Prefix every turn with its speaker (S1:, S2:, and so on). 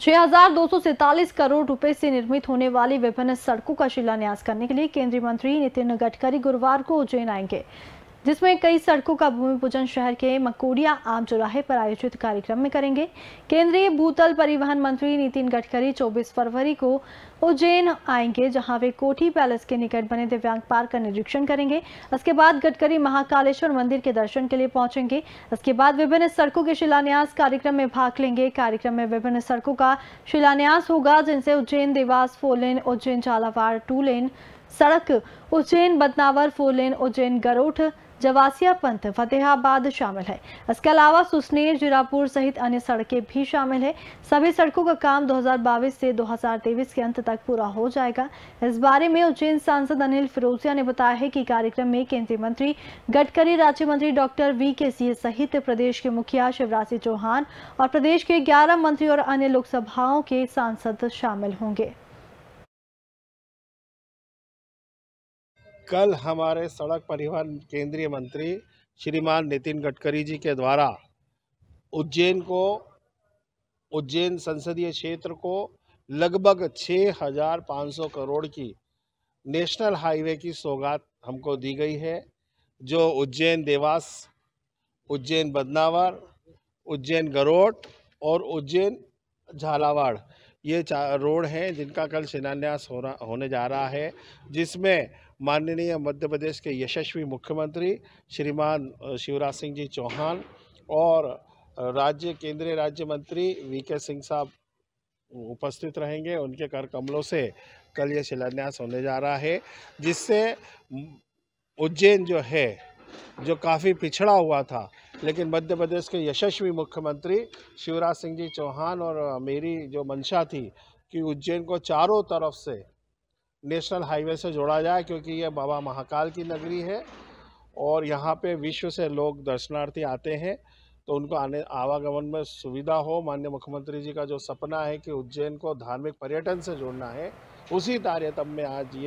S1: छह करोड़ रुपए से निर्मित होने वाली विभिन्न सड़कों का शिलान्यास करने के लिए केंद्रीय मंत्री नितिन गडकरी गुरुवार को उज्जैन आएंगे जिसमें कई सड़कों का भूमि पूजन शहर के मकोड़िया आम चौराहे पर आयोजित कार्यक्रम में करेंगे केंद्रीय भूतल परिवहन मंत्री नितिन गडकरी 24 फरवरी को उज्जैन आएंगे जहां वे कोठी पैलेस के निकट बने दिव्यांग पार्क का निरीक्षण करेंगे इसके बाद गडकरी महाकालेश्वर मंदिर के दर्शन के लिए पहुंचेंगे इसके बाद विभिन्न सड़कों के शिलान्यास कार्यक्रम में भाग लेंगे कार्यक्रम में विभिन्न सड़कों का शिलान्यास होगा जिनसे Ujjain Dewas four lane Ujjain Jhalawar two lane सड़क उज्जैन बदनावर फोर लेन उज्जैन गरोठ जवासिया पंथ फतेहाबाद शामिल है इसके अलावा सुसनेर जिरापुर सहित अन्य सड़कें भी शामिल है सभी सड़कों का काम 2022 से 2023 के अंत तक पूरा हो जाएगा इस बारे में उज्जैन सांसद अनिल फिरोजिया ने बताया है कि कार्यक्रम में केंद्रीय मंत्री गडकरी राज्य मंत्री डॉक्टर वी के सिंह सहित प्रदेश के मुखिया शिवराज सिंह चौहान और प्रदेश के ग्यारह मंत्री और अन्य लोकसभाओं के सांसद शामिल होंगे
S2: कल हमारे सड़क परिवहन केंद्रीय मंत्री श्रीमान नितिन गडकरी जी के द्वारा उज्जैन को उज्जैन संसदीय क्षेत्र को लगभग 6,500 करोड़ की नेशनल हाईवे की सौगात हमको दी गई है जो उज्जैन देवास उज्जैन बदनावर उज्जैन गरोट और उज्जैन झालावाड़ ये रोड हैं जिनका कल शिलान्यास हो रहा होने जा रहा है जिसमें माननीय मध्य प्रदेश के यशस्वी मुख्यमंत्री श्रीमान शिवराज सिंह जी चौहान और राज्य केंद्रीय राज्य मंत्री वी के सिंह साहब उपस्थित रहेंगे उनके कर कमलों से कल ये शिलान्यास होने जा रहा है जिससे उज्जैन जो है जो काफ़ी पिछड़ा हुआ था लेकिन मध्य प्रदेश के यशस्वी मुख्यमंत्री शिवराज सिंह जी चौहान और मेरी जो मंशा थी कि उज्जैन को चारों तरफ से नेशनल हाईवे से जोड़ा जाए क्योंकि ये बाबा महाकाल की नगरी है और यहाँ पे विश्व से लोग दर्शनार्थी आते हैं तो उनको आने आवागमन में सुविधा हो माननीय मुख्यमंत्री जी का जो सपना है कि उज्जैन को धार्मिक पर्यटन से जोड़ना है उसी तारतम में आज ये